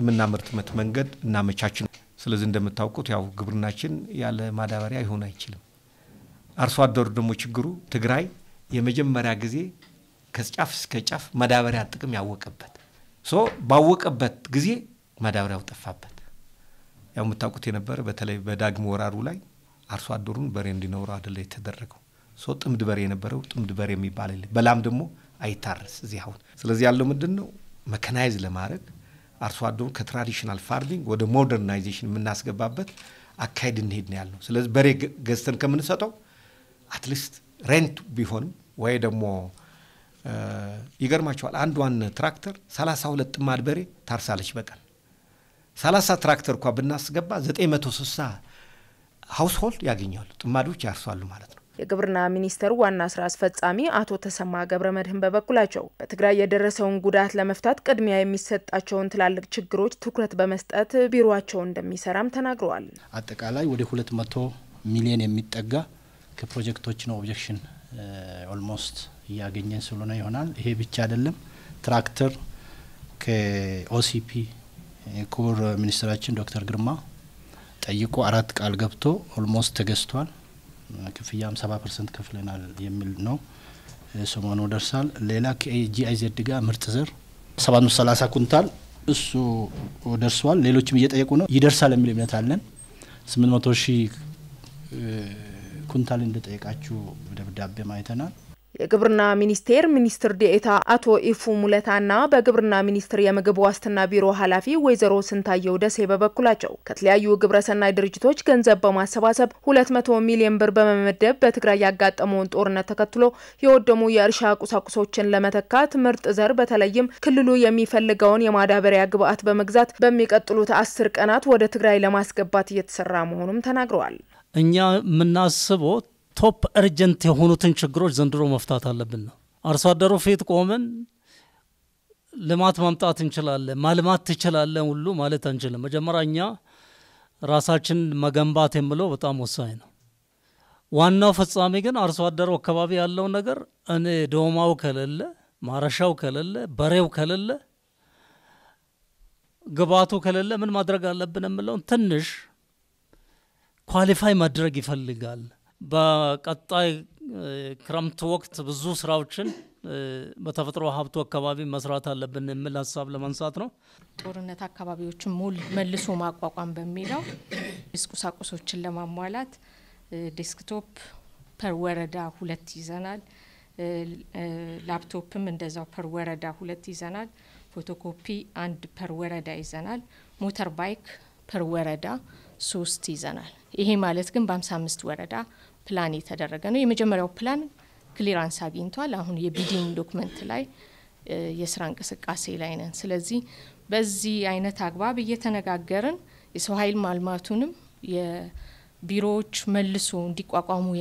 የምናመርትበት መንገድ እናመቻች ነው። ስለዚህ እንደምታውቁት ያው ግብርናችን ያለ ማዳበሪያ ይሆን አይችልም። አርሶ አደሩ ደግሞ ችግሩ ትግራይ የመጀመሪያ ጊዜ ከጫፍ እስከ ጫፍ ማዳበሪያ ጥቅም ያወቀበት ሶ ባወቀበት ጊዜ ማዳበሪያው ጠፋበት። ያው የምታውቁት የነበረ በተለይ በዳግም ወራሩ ላይ አርሶ አደሩን በሬ እንዲኖረው አደለ የተደረገው። ሶ ጥምድ በሬ የነበረው ጥምድ በሬ የሚባል በላም ደግሞ አይታረስ እዚህ አሁን። ስለዚህ ያለው ምንድን ነው መከናይዝ ለማድረግ አርሶ አደሩን ከትራዲሽናል ፋርሚንግ ወደ ሞደርናይዜሽን የምናስገባበት አካሄድ እንሄድ ነው ያለው። ስለዚህ በሬ ገዝተን ከምንሰጠው አትሊስት ሬንት ቢሆንም ወይ ደግሞ ይገርማቸዋል ዋን ትራክተር 32 ጥማድ በሬ ታርሳለች በቀን 30 ትራክተር እኳ ብናስገባ 960 ሀውስሆልድ ያገኛሉ፣ ጥማዶች ያርሷሉ ማለት ነው። የግብርና ሚኒስቴር ዋና ስራ አስፈጻሚ አቶ ተሰማ ገብረ መድህን በበኩላቸው በትግራይ የደረሰውን ጉዳት ለመፍታት ቅድሚያ የሚሰጣቸውን ትላልቅ ችግሮች ትኩረት በመስጠት ቢሮቸው እንደሚሰራም ተናግረዋል። አጠቃላይ ወደ ሁለት መቶ ሚሊዮን የሚጠጋ ከፕሮጀክቶች ነው ኦብጀክሽን ኦልሞስት እያገኘን ስለሆነ ይሆናል። ይሄ ብቻ አይደለም። ትራክተር ከኦሲፒ ክቡር ሚኒስትራችን ዶክተር ግርማ ጠይቆ አራት ቃል ገብቶ ኦልሞስት ተገዝቷል። ክፍያም ሰባ ፐርሰንት ከፍለናል የሚል ነው። ሰሞኑ ደርሳል። ሌላ ከጂአይዜድ ጋር ምርጥ ዘር 730 ኩንታል እሱ ደርሷል። ሌሎችም እየጠየቁ ነው። ይደርሳል የሚል እምነት አለን። 800 መቶ ሺህ ኩንታል እንደጠየቃችሁ ደብዳቤ ማይተናል። የግብርና ሚኒስቴር ሚኒስትር ዴኤታ አቶ ኢፉ ሙለታና በግብርና ሚኒስቴር የምግብ ዋስትና ቢሮ ኃላፊ ወይዘሮ ስንታየው ደሴ በበኩላቸው ከተለያዩ ግብረሰናይ ድርጅቶች ገንዘብ በማሰባሰብ 200 ሚሊዮን ብር በመመደብ በትግራይ ያጋጠመውን ጦርነት ተከትሎ የወደሙ የእርሻ ቁሳቁሶችን ለመተካት ምርጥ ዘር በተለይም ክልሉ የሚፈልገውን የማዳበሪያ ግብዓት በመግዛት በሚቀጥሉት አስር ቀናት ወደ ትግራይ ለማስገባት እየተሰራ መሆኑም ተናግረዋል። እኛ የምናስበው ቶፕ እርጀንት የሆኑትን ችግሮች ዘንድሮ መፍታት አለብን ነው። አርሶ አደሩ ፊት ቆመን ልማት ማምጣት እንችላለን፣ ማልማት ትችላለን ሁሉ ማለት አንችልም። መጀመሪያ እኛ ራሳችን መገንባት የምለው በጣም ወሳኝ ነው። ዋናው ፍጻሜ ግን አርሶ አደሩ አካባቢ ያለው ነገር እኔ ዶማው ከሌለ፣ ማረሻው ከሌለ፣ በሬው ከሌለ፣ ግባቱ ከሌለ ምን ማድረግ አለብን የምለውን ትንሽ ኳሊፋይ ማድረግ ይፈልጋል። በቀጣይ ክረምት ወቅት ብዙ ስራዎችን በተፈጥሮ ሀብቱ አካባቢ መስራት አለብን የሚል ሀሳብ ለማንሳት ነው። ጦርነት አካባቢዎችን ሙል መልሶ ማቋቋም በሚለው ቁሳቁሶችን ለማሟላት ዴስክቶፕ ፐር ወረዳ ሁለት ይዘናል። ላፕቶፕም እንደዛው ፐር ወረዳ ሁለት ይዘናል። ፎቶኮፒ አንድ ፐር ወረዳ ይዘናል። ሞተር ባይክ ፐር ወረዳ ሶስት ይዘናል። ይሄ ማለት ግን በአምሳ አምስት ወረዳ ፕላን የተደረገ ነው። የመጀመሪያው ፕላን ክሊራንስ አግኝቷል። አሁን የቢዲንግ ዶክመንት ላይ የስራ እንቅስቃሴ ላይ ነን። ስለዚህ በዚህ አይነት አግባብ እየተነጋገርን የሰው ኃይል ማልማቱንም የቢሮዎች መልሶ እንዲቋቋሙ